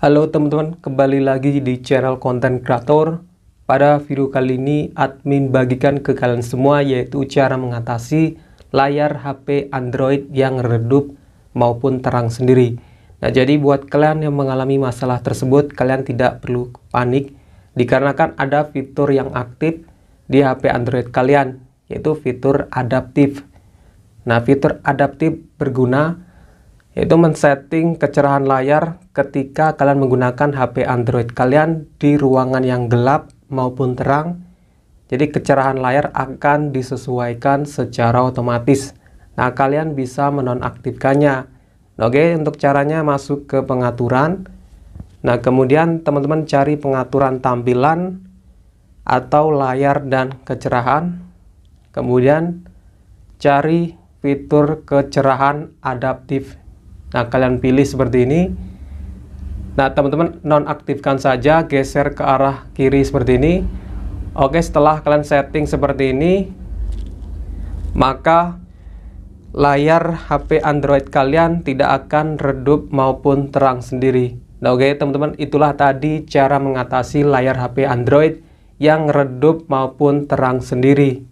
Halo teman-teman, kembali lagi di channel konten kreator. Pada video kali ini, admin bagikan ke kalian semua yaitu cara mengatasi layar HP Android yang redup maupun terang sendiri. Nah, jadi buat kalian yang mengalami masalah tersebut, kalian tidak perlu panik dikarenakan ada fitur yang aktif di HP Android kalian, yaitu fitur adaptif. Nah, fitur adaptif berguna yaitu men-setting kecerahan layar ketika kalian menggunakan HP Android kalian di ruangan yang gelap maupun terang. Jadi kecerahan layar akan disesuaikan secara otomatis. Nah, kalian bisa menonaktifkannya. Nah, oke, untuk caranya masuk ke pengaturan. Nah, kemudian teman-teman cari pengaturan tampilan atau layar dan kecerahan. Kemudian cari fitur kecerahan adaptif. Nah, kalian pilih seperti ini. Nah, teman-teman nonaktifkan saja, geser ke arah kiri seperti ini. Oke, setelah kalian setting seperti ini, maka layar HP Android kalian tidak akan redup maupun terang sendiri. Nah, oke teman-teman, itulah tadi cara mengatasi layar HP Android yang redup maupun terang sendiri.